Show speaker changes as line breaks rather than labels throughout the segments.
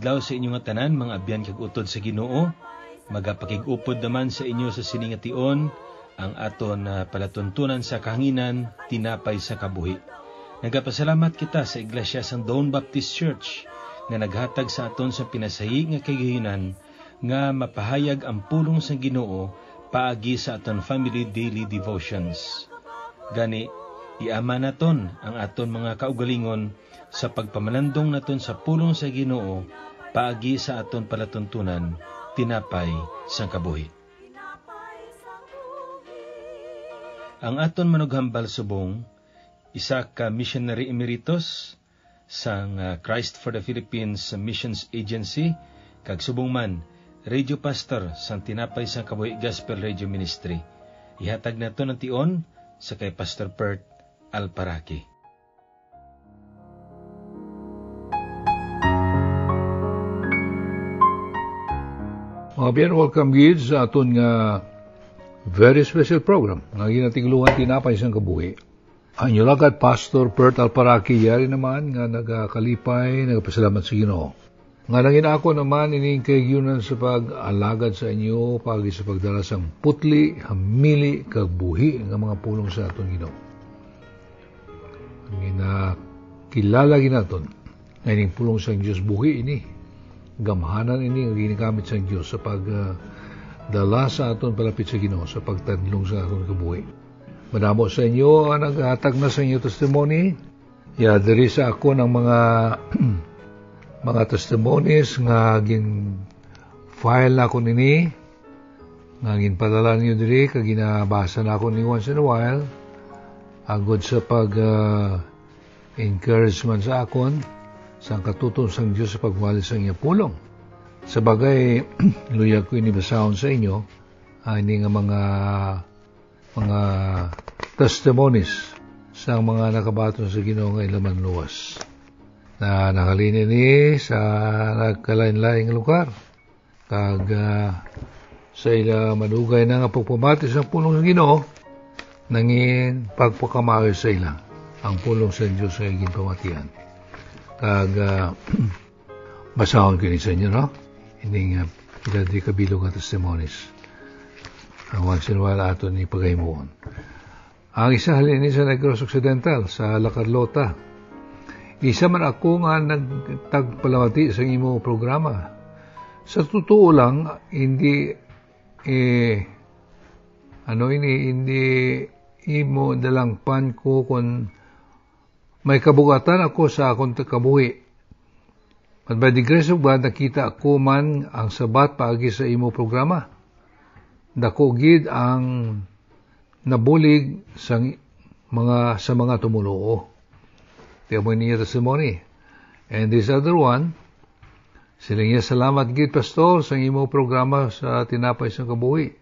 adlaw sa inyong tanan mga abyan kag utod sa Ginoo. Magapakigupod naman sa inyo sa siningation ang aton na palatuntunan sa kahanginan, tinapay sa kabuhi. Nagapasalamat kita sa Iglesia sa Dawn Baptist Church nga naghatag sa aton sa pinasahi nga kagahinan nga mapahayag ang pulong sa Ginoo paagi sa aton family daily devotions. Gani, iama naton ang aton mga kaugalingon sa pagpamalandong naton sa pulong sa Ginoo paagi sa aton palatuntunan, tinapay sang kabuhi. Ang aton manughambal subong, isa ka missionary emeritus sang ah, Christ for the Philippines Missions Agency, kag subong man, radio pastor sang tinapay sang kabuhi gospel radio ministry. Ihatag nato ng tion sa kay Pastor Pert Alparaki.
Mga bien, welcome kids sa aton nga very special program nga ginatigluhan tinapay sang kabuhi. Ang inyo yulagat Pastor Bert Alparaki yari naman nga nagakalipay, nagapasalamat sa Ginoo. Nga nangin ako naman ining kayunan sa pag-alagad sa inyo, pag sa pagdala sang putli, hamili, kabuhi nga mga pulong sa aton Ginoo. Nga kilala ginaton nga ining pulong sang Dios buhi ini gamhanan ini ang ginagamit sa Diyos sa pag uh, dala sa aton palapit sa Ginoo sa pagtadlong sa aton kabuhi. Madamo sa inyo ang ah, naghatag na sa inyo testimony. Ya, yeah, diri sa ako ng mga mga testimonies nga gin file na ako nini nga gin padala niyo diri kag ginabasa na ako ni once in a while agod sa pag uh, encouragement sa akon sa katutos ng Diyos sa pagwali sa inyong pulong. Sa bagay, luya ko inibasahon sa inyo, ani ah, nga mga mga testimonies sa mga nakabaton sa Ginoo nga ilaman luwas na nakalini ni sa nagkalain-laing lugar kag uh, ah, sa ila madugay na nga pagpamati sa pulong sa Ginoo nangin pagpakamayo sa ila ang pulong sa Dios sa iging pamatian kag ah, basahon ko sa inyo, no? Ining uh, pila di kabilog ang testimonies. Uh, once in a while ato ni pagaymuon. Ang isa halin sa Negros Occidental sa Lacarlota. Isa man ako nga nagtagpalawati sa imo programa. Sa totoo lang, hindi eh, ano ini hindi imo dalangpan ko kung may kabugatan ako sa akong kabuhi. At by the grace of God, nakita ako man ang sabat paagi sa imo programa. Dako gid ang nabulig sa mga sa mga tumuloo. Tiyamo niya testimony. And this other one, siling niya salamat gid pastor sa imo programa sa tinapay sa kabuhi.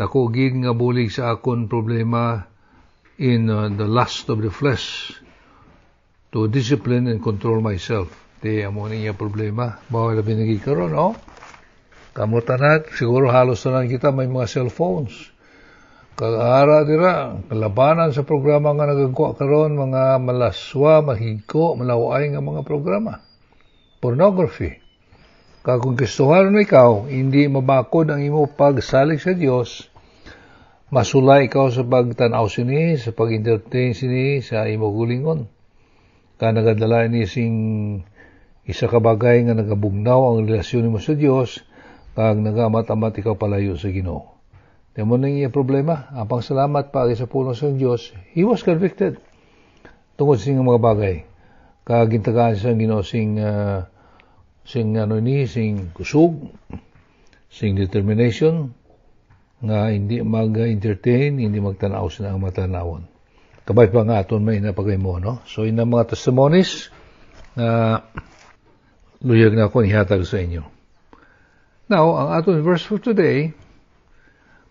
Dako gid nga bulig sa akon problema in uh, the last of the flesh to discipline and control myself. Di amo na iya problema. Bawa na binigay karon, no? Oh. Kamu tanak, siguro halos tanan kita may mga cellphones. Kagara dira, kalabanan sa programa nga nagagkuha karon mga malaswa, mahigko, malaway nga mga programa. Pornography. Kag kung gustuhan ikaw, hindi mabakod ang imo pagsalig sa Dios, masulay ikaw sa pagtanaw sini, sa pag-entertain sini, sa imo gulingon ka nagadala ni sing isa ka bagay nga nagabugnaw ang relasyon mo sa Dios kag nagamat-amat ikaw palayo sa Ginoo. Demo nang iya problema, apang salamat pa sa puno sa Dios, he was convicted tungod sa mga bagay. Kag gintagaan sa Ginoo sing uh, sing ano ni sing kusog, sing determination nga hindi mag-entertain, hindi magtanaw sa ang matanawon kabay ba nga aton may napagay mo, no? So, yun ang mga testimonies na luyag na ako nihatag sa inyo. Now, ang aton verse for today,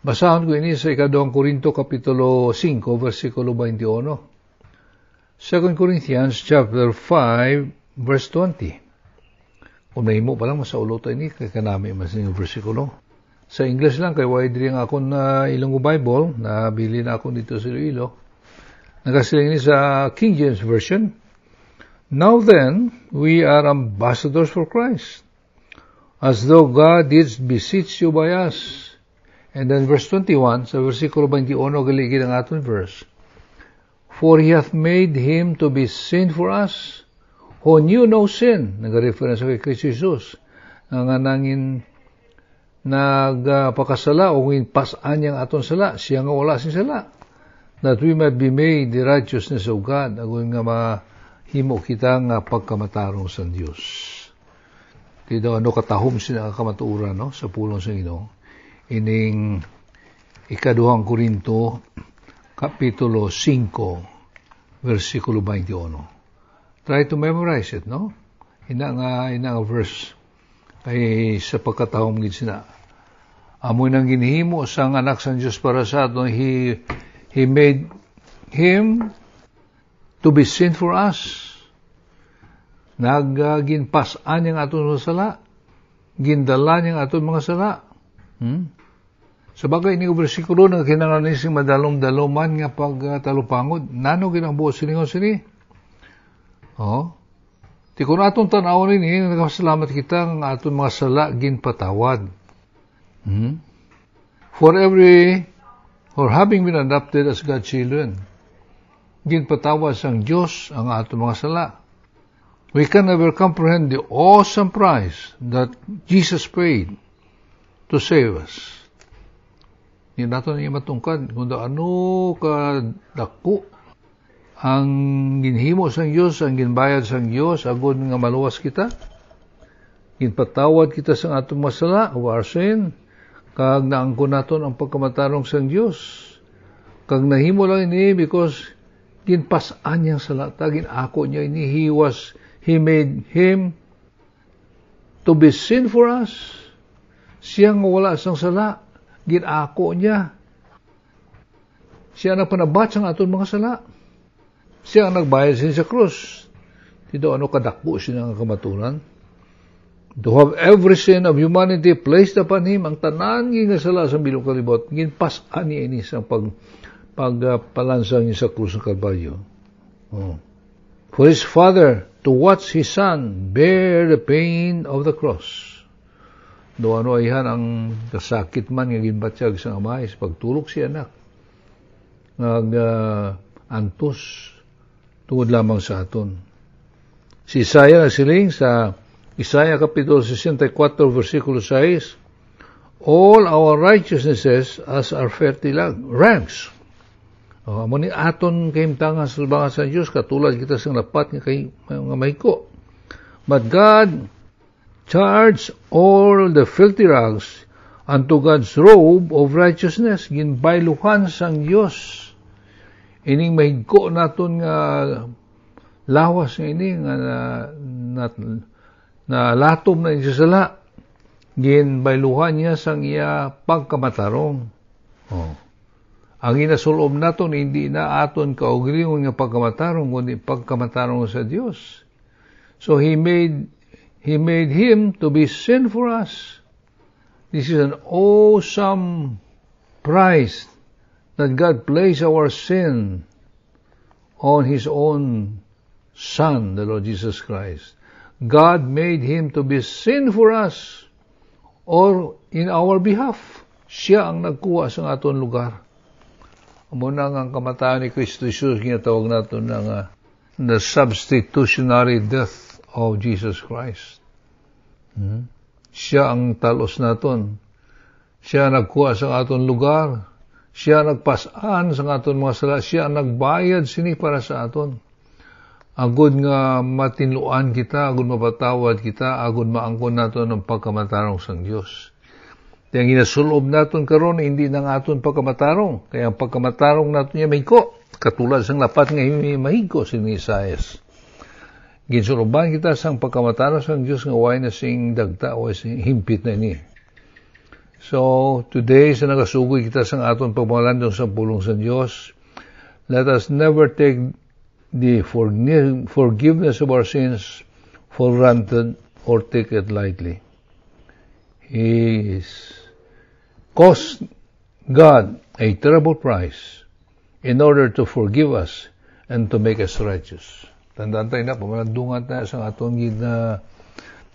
basahan ko ini sa ikadong Korinto Kapitulo 5, versikulo 21. 2 Corinthians chapter 5, verse 20. Unay mo pa lang sa ulo tayo ni kakanami mas ng versikulo. Sa English lang, kay why diri nga akong na uh, Ilonggo Bible, na bilin ako dito sa Iloilo ini sa King James Version, Now then, we are ambassadors for Christ, as though God did beseech you by us. And then verse 21, sa versikulo 21, galigid ang aton verse, For He hath made Him to be sin for us, who knew no sin. Nag-reference kay Christ Jesus. Nanganangin nagpakasala o pasaan niyang aton sala. Siya nga wala sin sala that we might be made the righteousness of God, agun nga mahimo kita nga pagkamatarong sa Dios. Kay ano katahom sina kamatuoran no sa pulong sa Ginoo. Ining ikaduhang Korinto kapitulo 5 versikulo 21. Try to memorize it, no? Ina nga ina nga verse ay sa pagkatahom gid sina. Amoy nang ginhimo sang anak sa Dios para sa aton he He made Him to be sin for us. Nagaginpasaan niyang atong mga sala. Gindala niyang atong mga sala. Hmm? Sa bagay ni versikulo na kinanganin sing madalom-daloman nga pagtalupangod, nano ginabuo siningon sini? Oh. Ti kun atong tan-aw ni eh, nagpasalamat kita nga atong mga sala ginpatawad. Hmm? For every or having been adopted as God's children. Ginpatawas ang Diyos ang ato mga sala. We can never comprehend the awesome price that Jesus paid to save us. Hindi nato niya matungkad kung ano ka dako ang ginhimo sa Diyos, ang ginbayad sa Diyos, agod nga maluwas kita, ginpatawad kita sa atong masala, o our sin, Kag naangko naton ang pagkamatarong sang Dios. Kag nahimo lang ini because ginpasaan niya sa lata, ako niya ini. He was, He made Him to be sin for us. Siya nga wala sang sala, gin ako niya. Siya na panabat sang aton mga sala. Siya ang nagbayad sin sa krus. Tito ano kadakbo siya ng kamatulan to have every sin of humanity placed upon him ang tanan nga sala sa bilog kalibot ginpas ani ini sa pag pagpalansang niya sa krus ng Kalbaryo. Oh. For his father to watch his son bear the pain of the cross. Do ano ayhan ang kasakit man nga ginbatyag sa amay sa pagtulog si anak. Nag uh, antos tungod lamang sa aton. Si Isaiah nagsiling sa Isaiah capítulo 64, versículo 6, All our righteousnesses as are fertile ranks. O, amo ni aton kayong tangan sa mga sa Diyos, katulad kita sa lapat nga kay mga mayko. But God charged all the filthy rags unto God's robe of righteousness. Ginbailuhan sang Diyos. Ining mayko naton nga lawas ini nga na, na na latom na isasala, gin bayluhan niya sang iya pagkamatarong. Oh. Ang inasulom naton hindi na aton kaugriyon nga pagkamatarong kundi pagkamatarong sa Dios. So he made he made him to be sin for us. This is an awesome price that God placed our sin on his own son, the Lord Jesus Christ. God made him to be sin for us or in our behalf. Siya ang nagkuha sa aton lugar. Muna nga ang kamatayan ni Kristo Jesus, ginatawag nato ng uh, the substitutionary death of Jesus Christ. Hmm? Siya ang talos naton. Siya nagkuha sa aton lugar. Siya nagpasaan sa aton mga sala. Siya ang nagbayad sini para sa aton. Agod nga matinuan kita, agod mapatawad kita, agod maangkon nato ng pagkamatarong sang Dios. Kaya ginasulob naton karon hindi na nga aton pagkamatarong. Kaya ang pagkamatarong naton niya may ko. Katulad sang lapat nga may mahigko si Isayas. Ginsuloban kita sang pagkamatarong sang Dios nga way na sing dagta o sing himpit na niya. So, today, sa nagasugoy kita sa aton pagmalandong sa pulong sa Dios, let us never take the forgiveness of our sins for granted or take it lightly. He cost God a terrible price in order to forgive us and to make us righteous. Tandaan tayo na, pumalandungan tayo sa atong gina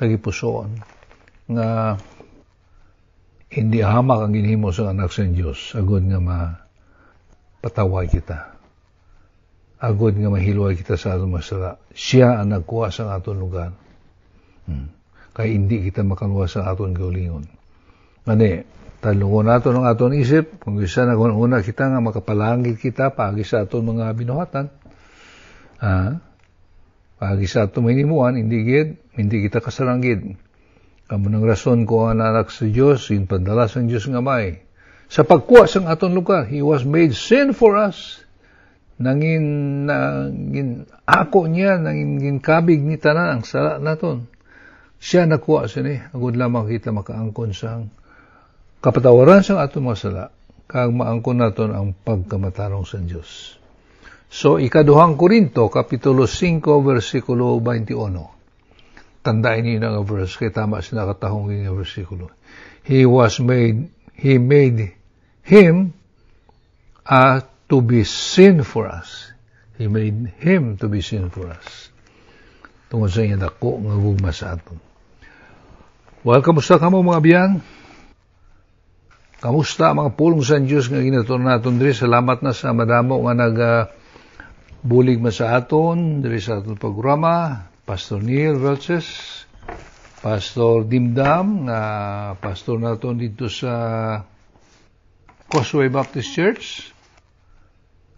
tagipusoan nga hindi hamak ang ginhimo sa anak sa Diyos. Agod nga ma patawag kita agod nga mahiluay kita sa atong masala. Siya ang nagkuha sa aton lugar. Hmm. Kaya hindi kita makaluwa sa aton kaulingon. Ngani, talungon nato ng aton isip, kung isa na kung una kita nga makapalangit kita, paagi sa aton mga binuhatan. Ha? Paagi sa aton mahinimuan, hindi, gid, hindi kita kasalanggid. Kamu ng rason ko ang anak sa Diyos, yung pandalas ng Diyos nga may. Sa pagkuha sa aton lugar, He was made sin for us nangin nangin ako niya nangin ginkabig ni tanan ang sala naton siya nakuha ni agud lamang kita makaangkon sang kapatawaran sang aton mga sala kag maangkon naton ang pagkamatarong sa Dios so ikaduhang Korinto kapitulo 5 versikulo 21 tandaan niyo na nga verse kay tama sa nakatahong nga versikulo he was made he made him a to be sin for us. He made Him to be sin for us. Tungod sa inyong dako nga gugma sa aton. Well, kamusta kamo mga biyang? Kamusta mga pulong sa Diyos nga ginator naton diri? Salamat na sa madamo nga nag uh, bulig man sa aton diri sa aton programa. Pastor Neil Welches, Pastor Dimdam, na uh, pastor naton dito sa Causeway Baptist Church,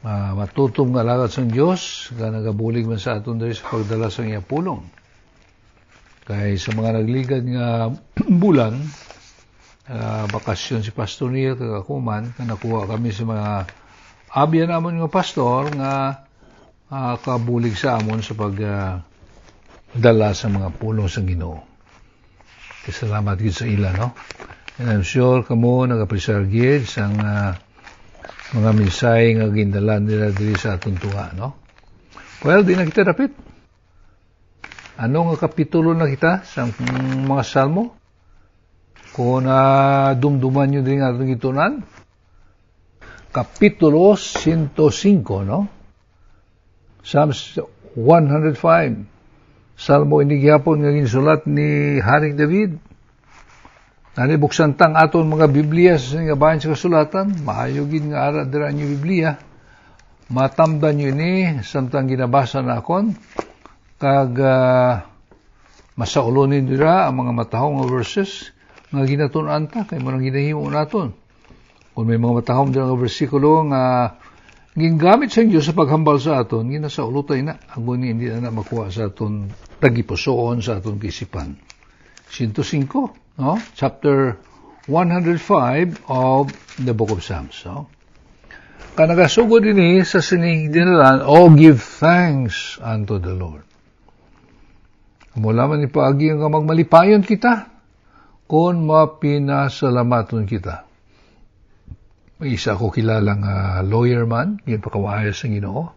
uh, ah, matutong nga lagat sa Diyos, nga nagabulig man sa aton dahil sa pagdala sa iya pulong. Kay sa mga nagligad nga bulan, uh, bakasyon si Pastor Neil kagakuman, na nakuha kami sa mga abya naman nga pastor nga uh, kabulig sa amon sa pagdala uh, sa mga pulong sa Ginoo. Salamat gid sa ila no. And I'm sure kamo nagapresar gid sang uh, mga misay nga gindalan nila diri sa atong tuwa, no? Well, di na kita dapit. Ano nga kapitulo na kita sa mga salmo? Kung na dumduman nyo din atong itunan, kapitulo 105, no? Psalms 105. Salmo ini gihapon nga ginsulat ni Haring David Nani buksantang aton mga Biblia sa nga bahin sa kasulatan, maayogin nga ara dira niyo Biblia. Matamdan niyo ni samtang ginabasa na akon kag uh, masaulonin dira ang mga matahong verses nga ginatun-an ta kay mo nang ginahimo naton. Kung may mga matahong dira nga versikulo nga gingamit sa inyo sa paghambal sa aton, ginasaulotay na, aguni hindi na, na makuha sa aton tagipusoon sa aton kisipan. 105, no? Chapter 105 of the Book of Psalms, no? Kanagasugod ini sa sining dinalan, O give thanks unto the Lord. Mula man ipaagi ang magmalipayon kita, kung mapinasalamaton kita. May isa ko kilalang uh, lawyer man, yun pakawaayas ng ginoo.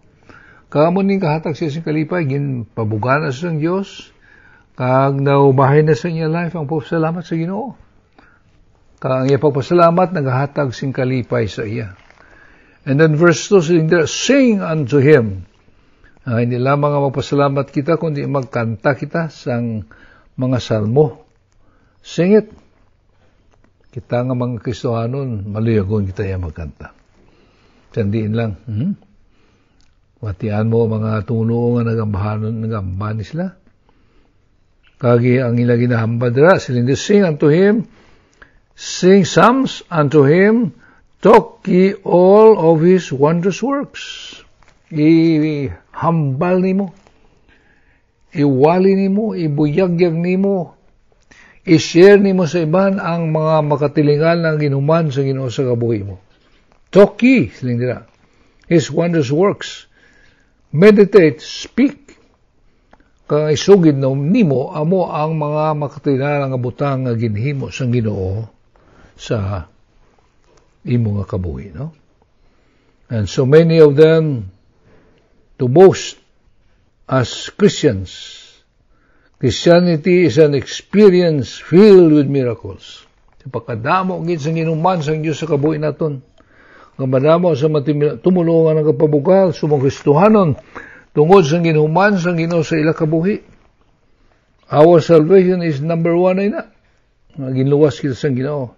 ni kahatag siya sing kalipay, gin pabugana sa Diyos, Kag naubahay na sa iya life ang pagpasalamat sa Ginoo. Kag ang iya pagpasalamat nagahatag sing kalipay sa iya. And then verse 2 sing there sing unto him. Uh, hindi lamang ang magpasalamat kita kundi magkanta kita sang mga salmo. Sing it. Kita nga mga Kristohanon, maliyagon kita iya magkanta. Sandiin lang. Hmm? Matian mo mga tuno nga nagambahan, nagambani sila Kagi ang ila ginahambadra, siling sing unto him, sing psalms unto him, talk ye all of his wondrous works. I-hambal nimo, iwali nimo, ibuyagyag nimo, i-share nimo sa iban ang mga makatilingan ng ginuman sa ginoo sa kabuhi mo. Talk ye, siling dira, his wondrous works. Meditate, speak, kang isugid na nimo amo ang mga makatinalang abutang nga ginhimo sa Ginoo sa imo nga kabuhi no and so many of them to boast as Christians Christianity is an experience filled with miracles pagkadamo gid sa ginuman sa Dios sa kabuhi naton nga madamo sa matimil tumulungan ang kapabugal sumong Kristohanon tungod sa ginuman sa Ginoo sa ila kabuhi. Our salvation is number one ina. na. Ginluwas kita sa Ginoo.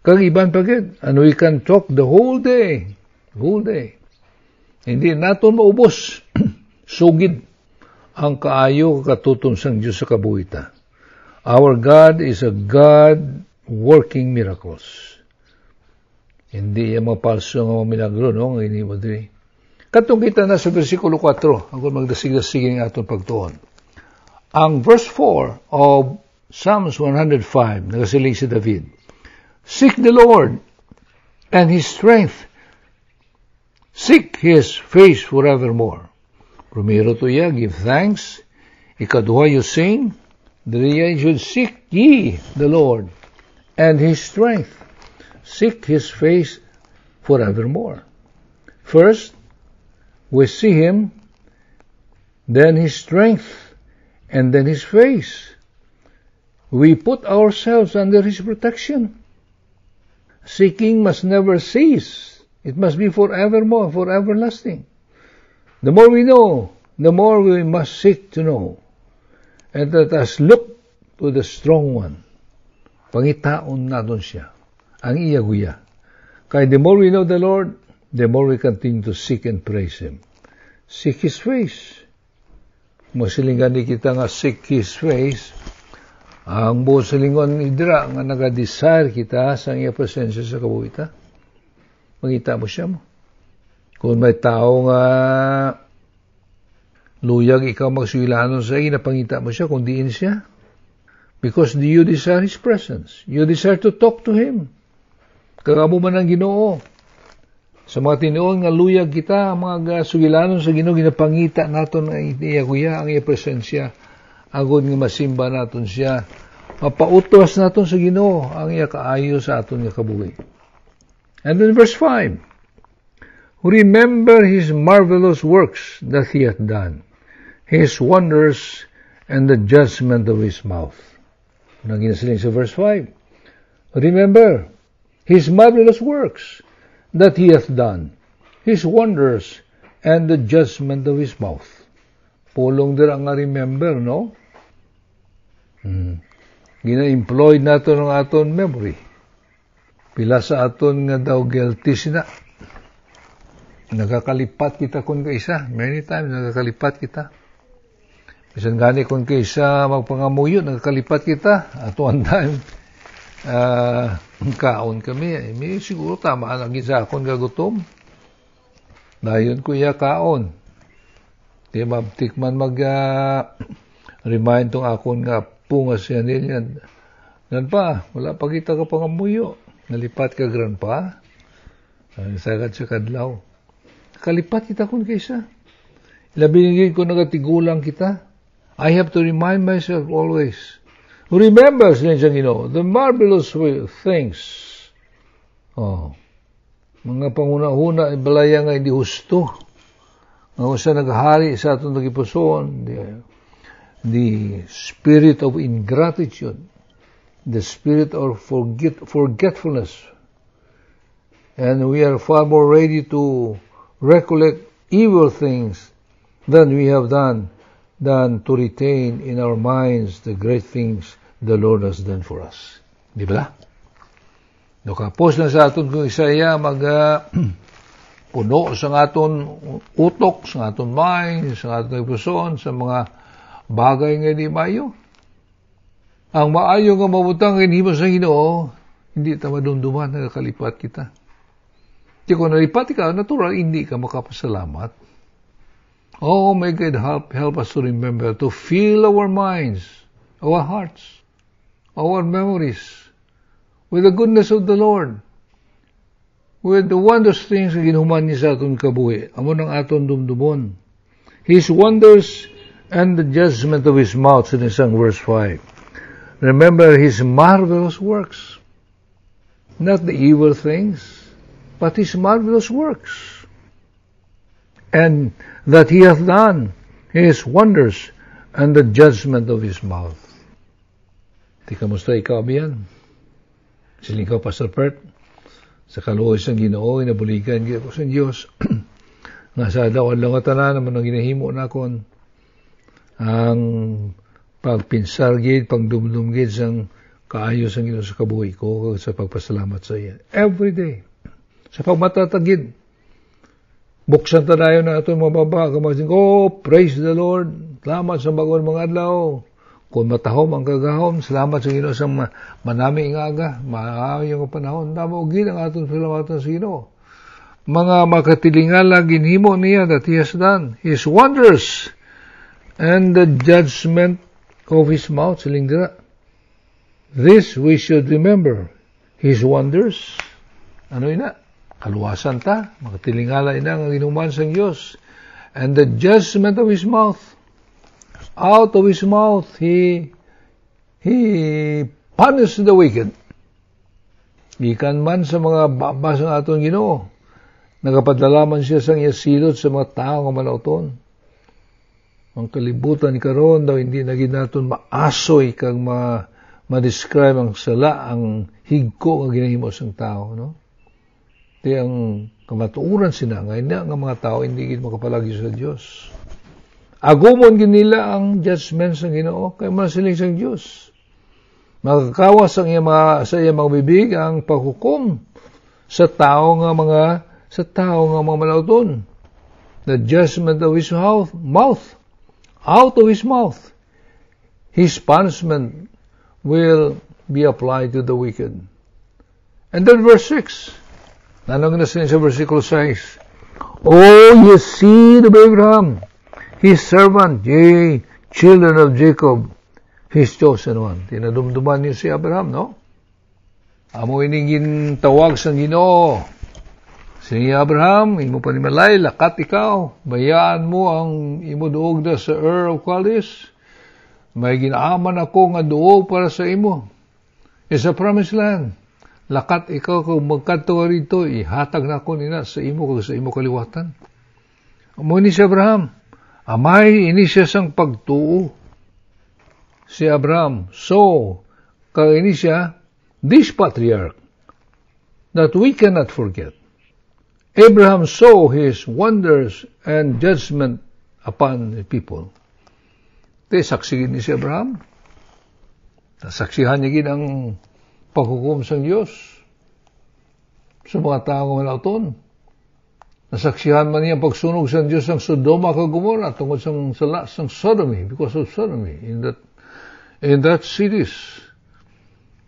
Kag iban pa gid, and we can talk the whole day. Whole day. Hindi naton maubos. Sugid ang kaayo katutom sang Dios sa kabuhita. Our God is a God working miracles. Hindi yung mga palso nga mga milagro, no? Ang ini Katong kita na sa versikulo 4, ang magdasig-dasig ng atong pagtuon. Ang verse 4 of Psalms 105, nagasiling si David, Seek the Lord and His strength. Seek His face forevermore. Primero to ya, give thanks. Ikaduha, you sing. Diriya, you should seek ye the Lord and His strength. Seek His face forevermore. First, we see him, then his strength, and then his face. We put ourselves under his protection. Seeking must never cease. It must be forevermore, for everlasting. The more we know, the more we must seek to know. And let us look to the strong one. Pangitaon na doon siya. Ang iyaguya. Kaya the more we know the Lord, the more we continue to seek and praise Him. Seek His face. ni kita nga seek His face. Ang buo sa lingon idra nga nag-desire kita sa iya presensya sa kabuhi ta. Mangita mo siya mo. Kung may tao nga luyag ikaw magsuilanon sa iya, napangita mo siya kung diin siya. Because you desire His presence. You desire to talk to Him. Kagamo man ang ginoo. Sa mga tinuong nga luya kita, ang mga sugilanon sa Ginoo ginapangita naton ang iya kuya ang iya presensya. Agod nga masimba naton siya. Mapautos naton sa Ginoo ang iya kaayo sa aton nga kabuhi. And then verse 5. Remember his marvelous works that he hath done, his wonders and the judgment of his mouth. Nang ginasiling sa verse 5. Remember his marvelous works that he hath done, his wonders, and the judgment of his mouth. Pulong din ang remember, no? Hmm. Gina-employ nato ng aton memory. Pila sa aton nga daw guilty sina. Nagakalipat kita kun ka isa. Many times nagakalipat kita. Bisan gani kun ka isa magpangamuyo, nagakalipat kita. Ato ang time. Uh, kaon kami. Eh, may siguro tama ang gisakon gagutom. Dayon kuya kaon. Di mabtikman mag uh, remind tong akon nga pungas yan yan. Nan pa, wala pagita kita ka pang amuyo. Nalipat ka gran pa. Ang sagat sa kadlaw. Kalipat kita kun kaysa. Labinigin ko nagatigulang kita. I have to remind myself always Remember, silang the marvelous things. Oh. Mga pangunahuna, una balaya nga hindi husto. Nga usa naghari sa atong nagipusoon, the, the spirit of ingratitude, the spirit of forget, forgetfulness. And we are far more ready to recollect evil things than we have done than to retain in our minds the great things the Lord has done for us. Di ba? Nakapos lang sa aton kung isaya mag uh, puno sa aton utok, sa aton mind, sa aton puson, sa mga bagay nga di mayo. Ang maayo nga mabutang inhimo sa Ginoo, hindi ta madunduman nga kalipat kita. Di ko nalipat ka, natural, hindi ka makapasalamat Oh, may God help, help us to remember, to fill our minds, our hearts, our memories with the goodness of the Lord, with the wondrous things na ginuman niya sa aton kabuhi, amo ng aton dumdumon. His wonders and the judgment of His mouth, in isang verse 5. Remember His marvelous works, not the evil things, but His marvelous works and that he hath done his wonders and the judgment of his mouth. Di kamusta ikaw, Abian? Siling ko, Pastor Pert? Sa kaluhos ng ginoo, inabulikan ko sa Diyos. nga sa daw lang tala naman ang ginahimo na kon ang pagpinsar gid, pagdumdum gid sang kaayo sang Ginoo sa kabuhi ko sa pagpasalamat sa iya every day sa pagmatatagid Buksan tayo na ato mababa. Kamasing, oh, praise the Lord. Salamat sa bagon mga adlaw. Kung matahom ang kagahom, salamat sa Ginoo sa manami nga aga. ang panahon. Tamo, ginang atong salamatan sa Ginoo. Mga makatilingala, ginhimo niya that he has done. His wonders and the judgment of his mouth. Silingdira. This we should remember. His wonders. Ano ina? Kaluwasan ta, makatilingala ina ang inuman sa Diyos. And the judgment of His mouth, out of His mouth, He, He punished the wicked. Gikan man sa mga babasang atong ginoo, nagapadalaman siya sang yasilot sa mga tao nga malauton. Ang kalibutan karon daw hindi na ginaton maasoy kang ma ma-describe ang sala ang higko nga ginahimo sang tao, no? Kaya ang kamatuuran sinangay na ang mga tao hindi makapalagi sa Diyos. Agumon gin nila ang judgment sa Ginoo kay masiling sa Diyos. Makakawas ang iya mga, sa iya mga bibig ang paghukom sa tao nga mga sa tao nga mga malauton. The judgment of his mouth, out of his mouth, his punishment will be applied to the wicked. And then verse 6, na nuestro versículo 6. Oh, ye seed of Abraham, his servant, ye children of Jacob, his chosen one. Tinadumduman niyo si Abraham, no? Amo iningin tawag sa Ginoo. Si Abraham, imo pa ni Malay, lakat ikaw, bayaan mo ang imo duog na sa Ur of Qualis. May ginaaman ako nga duog para sa imo. It's a promised land lakat ikaw kung magkanto ka rito, ihatag na ko nina sa imo kag sa imo kaliwatan. Amo ni si Abraham, amay ini siya sang pagtuo. Si Abraham, so, kag ini siya, this patriarch, that we cannot forget. Abraham saw his wonders and judgment upon the people. Te, saksi ni si Abraham. Saksihan niya gin ang paghukom sa Diyos sa mga taong malauton. Nasaksihan man niya pagsunog sa Diyos ng Sodoma ka Gomora tungkol sa sala sa sodomy because of sodomy in that in that cities.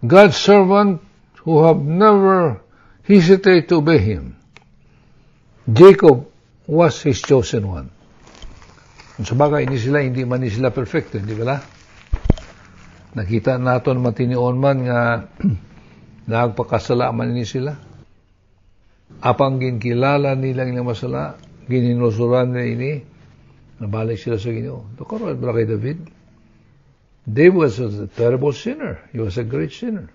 God's servant who have never hesitated to obey him. Jacob was his chosen one. Sa bagay, hindi sila, hindi man sila perfect, hindi ba Nakita naton matinion man nga nagpakasala man ni sila. Apang ginkilala nilang ilang masala, gininusuran na ini, nabalik sila sa Ginoo. Dokaroon, bala kay David. David was a terrible sinner. He was a great sinner.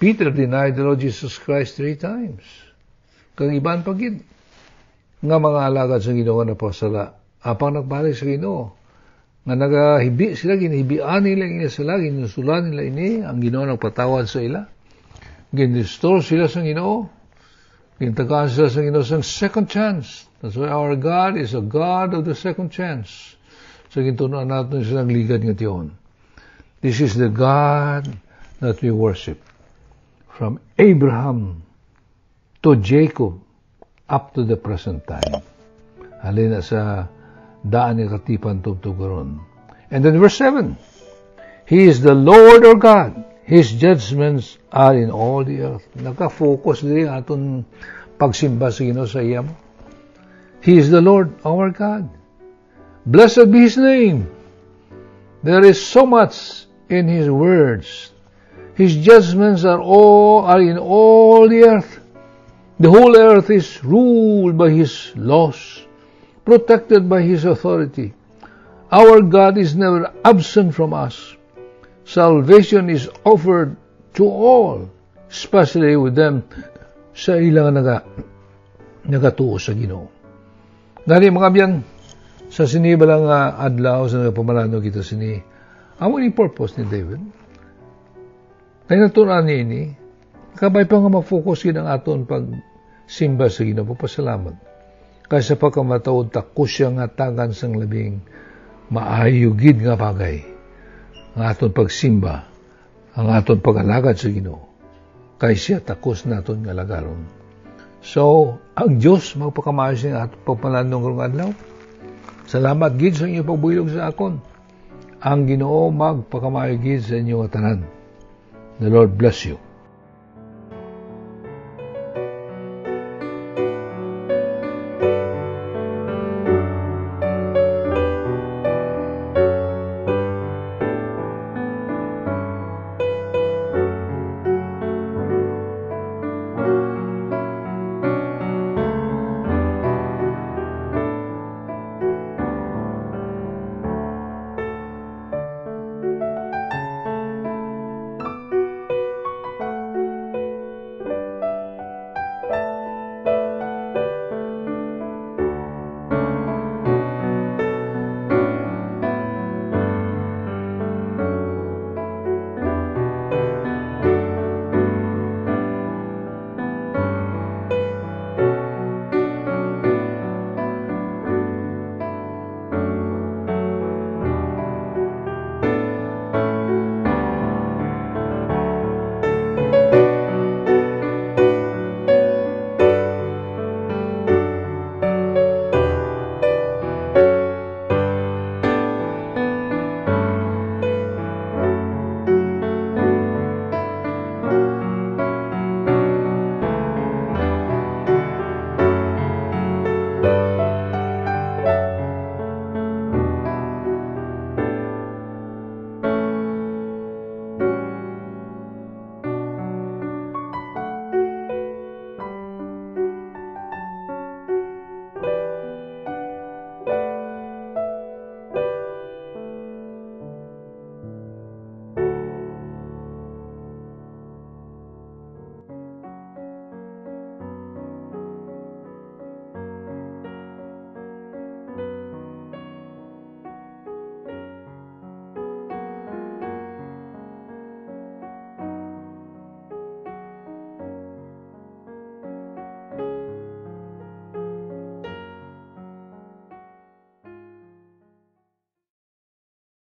Peter denied the Lord Jesus Christ three times. Kang iban pagid nga mga alagad sa Ginoo nga napasala, apang nagbalik sa Ginoo, nga nagahibi sila ginihibian nila ini sila ginusulan nila ini ang Ginoo nagpatawad sa ila ginrestore sila sa Ginoo gintagaan sila sa Ginoo sa second chance that's why our God is a God of the second chance so gintunuan natin sila ligad nga tiyon this is the God that we worship from Abraham to Jacob up to the present time halina sa daan ni katipan tubtugaron. And then verse 7, He is the Lord or God. His judgments are in all the earth. Naka-focus din atong pagsimba sa Ginoo sa iya mo. He is the Lord our God. Blessed be His name. There is so much in His words. His judgments are all are in all the earth. The whole earth is ruled by His laws protected by His authority. Our God is never absent from us. Salvation is offered to all, especially with them sa ilang naga, nagatuo sa Ginoo. Gani mga biyan, sa sinibalang uh, adlaw sa nagpamalano kita sini, amo ni purpose ni David. Kaya natunan ni ini, kabay pa nga ma-focus yun ang aton pag simba sa Ginoo, pasalamat kaysa pa ka mataod takusya nga tagan sang labing maayugid nga bagay ang aton pagsimba ang aton pagalagad sa Ginoo kaysa takus naton nga lagaron so ang Dios magpakamayo sa aton pagpananong karong adlaw salamat gid sa inyong pagbuhilog sa akon ang Ginoo magpakamayo gid sa inyong tanan the Lord bless you